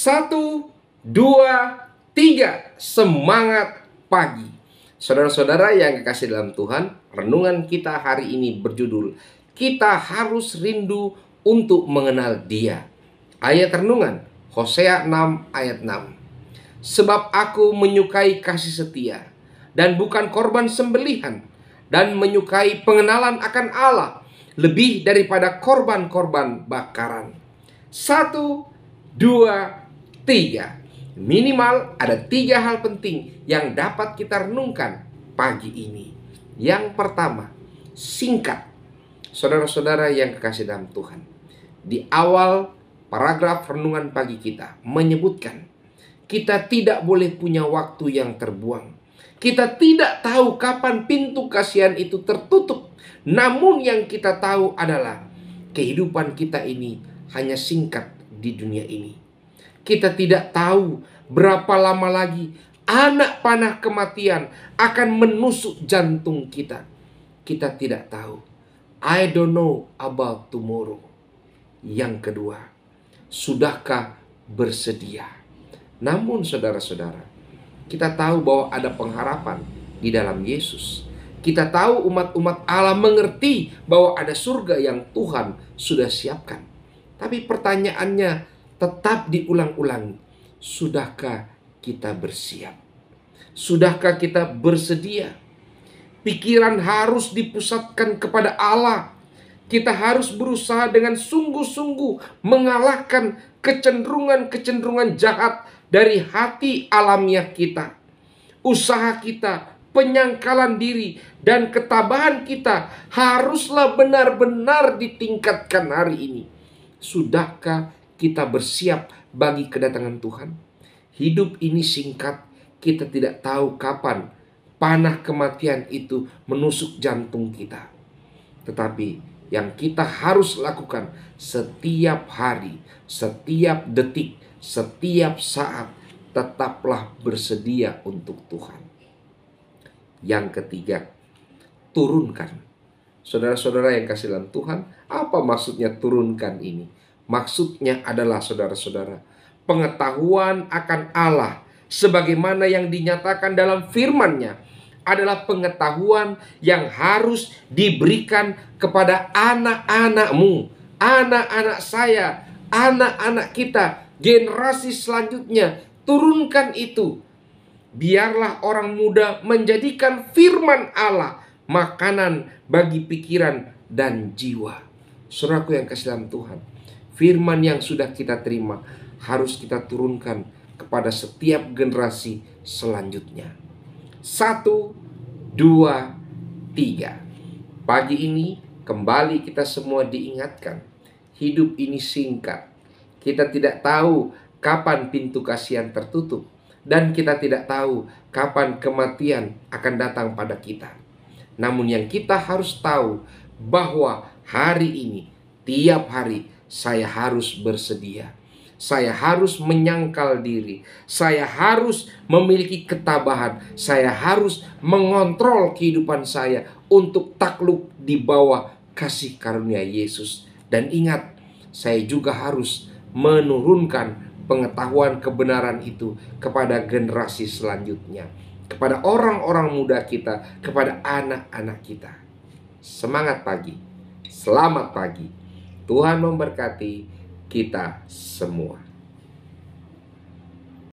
Satu, dua, tiga. Semangat pagi. Saudara-saudara yang kekasih dalam Tuhan, renungan kita hari ini berjudul Kita harus rindu untuk mengenal dia. Ayat renungan, Hosea 6 ayat 6. Sebab aku menyukai kasih setia dan bukan korban sembelihan dan menyukai pengenalan akan Allah lebih daripada korban-korban bakaran. Satu, dua, Tiga, minimal ada tiga hal penting yang dapat kita renungkan pagi ini. Yang pertama, singkat. Saudara-saudara yang kekasih dalam Tuhan. Di awal paragraf renungan pagi kita menyebutkan kita tidak boleh punya waktu yang terbuang. Kita tidak tahu kapan pintu kasihan itu tertutup. Namun yang kita tahu adalah kehidupan kita ini hanya singkat di dunia ini kita tidak tahu berapa lama lagi anak panah kematian akan menusuk jantung kita. Kita tidak tahu. I don't know about tomorrow. Yang kedua, sudahkah bersedia? Namun saudara-saudara, kita tahu bahwa ada pengharapan di dalam Yesus. Kita tahu umat-umat Allah mengerti bahwa ada surga yang Tuhan sudah siapkan. Tapi pertanyaannya, tetap diulang-ulang. Sudahkah kita bersiap? Sudahkah kita bersedia? Pikiran harus dipusatkan kepada Allah. Kita harus berusaha dengan sungguh-sungguh mengalahkan kecenderungan-kecenderungan jahat dari hati alamiah kita. Usaha kita, penyangkalan diri, dan ketabahan kita haruslah benar-benar ditingkatkan hari ini. Sudahkah kita bersiap bagi kedatangan Tuhan. Hidup ini singkat, kita tidak tahu kapan panah kematian itu menusuk jantung kita. Tetapi yang kita harus lakukan setiap hari, setiap detik, setiap saat tetaplah bersedia untuk Tuhan. Yang ketiga, turunkan. Saudara-saudara yang kasih dalam Tuhan, apa maksudnya turunkan ini? Maksudnya adalah saudara-saudara, pengetahuan akan Allah sebagaimana yang dinyatakan dalam firman-Nya adalah pengetahuan yang harus diberikan kepada anak-anakmu, anak-anak saya, anak-anak kita, generasi selanjutnya. Turunkan itu. Biarlah orang muda menjadikan firman Allah makanan bagi pikiran dan jiwa. Suraku yang kasih dalam Tuhan firman yang sudah kita terima harus kita turunkan kepada setiap generasi selanjutnya. Satu, dua, tiga. Pagi ini kembali kita semua diingatkan, hidup ini singkat. Kita tidak tahu kapan pintu kasihan tertutup dan kita tidak tahu kapan kematian akan datang pada kita. Namun yang kita harus tahu bahwa hari ini tiap hari saya harus bersedia. Saya harus menyangkal diri. Saya harus memiliki ketabahan. Saya harus mengontrol kehidupan saya untuk takluk di bawah kasih karunia Yesus. Dan ingat, saya juga harus menurunkan pengetahuan kebenaran itu kepada generasi selanjutnya, kepada orang-orang muda kita, kepada anak-anak kita. Semangat pagi, selamat pagi. Tuhan memberkati kita semua.